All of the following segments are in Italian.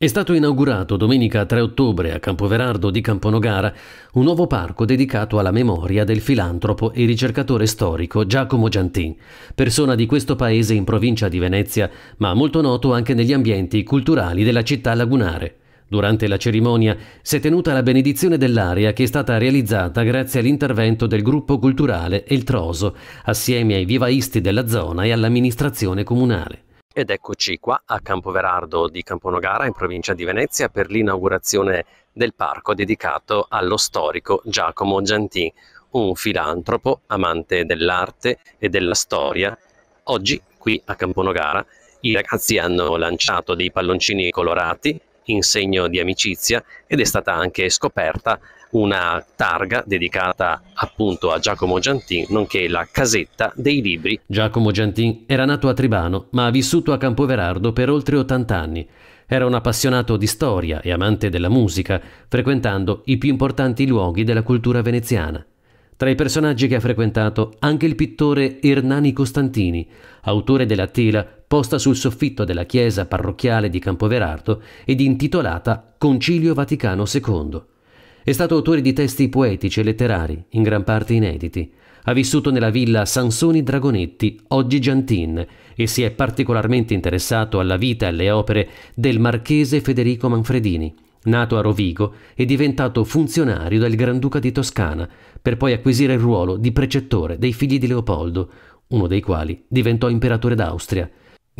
È stato inaugurato domenica 3 ottobre a Campoverardo di Camponogara un nuovo parco dedicato alla memoria del filantropo e ricercatore storico Giacomo Giantin, persona di questo paese in provincia di Venezia, ma molto noto anche negli ambienti culturali della città lagunare. Durante la cerimonia si è tenuta la benedizione dell'area che è stata realizzata grazie all'intervento del gruppo culturale El Troso, assieme ai vivaisti della zona e all'amministrazione comunale. Ed eccoci qua a Campoverardo di Camponogara in provincia di Venezia per l'inaugurazione del parco dedicato allo storico Giacomo Gianti, un filantropo, amante dell'arte e della storia. Oggi qui a Camponogara i ragazzi hanno lanciato dei palloncini colorati in segno di amicizia ed è stata anche scoperta una targa dedicata appunto a Giacomo Giantin, nonché la casetta dei libri. Giacomo Giantin era nato a Tribano, ma ha vissuto a Campoverardo per oltre 80 anni. Era un appassionato di storia e amante della musica, frequentando i più importanti luoghi della cultura veneziana. Tra i personaggi che ha frequentato anche il pittore Ernani Costantini, autore della tela posta sul soffitto della chiesa parrocchiale di Campoverardo ed intitolata Concilio Vaticano II. È stato autore di testi poetici e letterari, in gran parte inediti. Ha vissuto nella villa Sansoni Dragonetti, oggi Giantin, e si è particolarmente interessato alla vita e alle opere del marchese Federico Manfredini, nato a Rovigo e diventato funzionario del Granduca di Toscana, per poi acquisire il ruolo di precettore dei figli di Leopoldo, uno dei quali diventò imperatore d'Austria.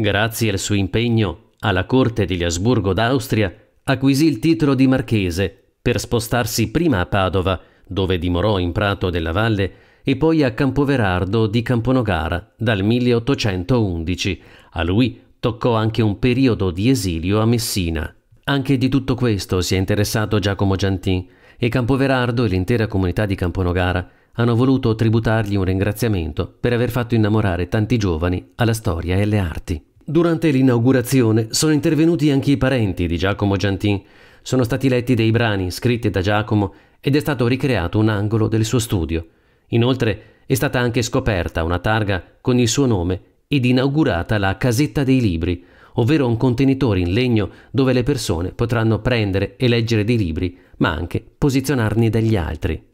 Grazie al suo impegno, alla corte degli Asburgo d'Austria acquisì il titolo di marchese per spostarsi prima a Padova, dove dimorò in Prato della Valle, e poi a Campoverardo di Camponogara dal 1811. A lui toccò anche un periodo di esilio a Messina. Anche di tutto questo si è interessato Giacomo Giantin e Campoverardo e l'intera comunità di Camponogara hanno voluto tributargli un ringraziamento per aver fatto innamorare tanti giovani alla storia e alle arti. Durante l'inaugurazione sono intervenuti anche i parenti di Giacomo Giantin. Sono stati letti dei brani scritti da Giacomo ed è stato ricreato un angolo del suo studio. Inoltre è stata anche scoperta una targa con il suo nome ed inaugurata la Casetta dei Libri, ovvero un contenitore in legno dove le persone potranno prendere e leggere dei libri, ma anche posizionarne degli altri.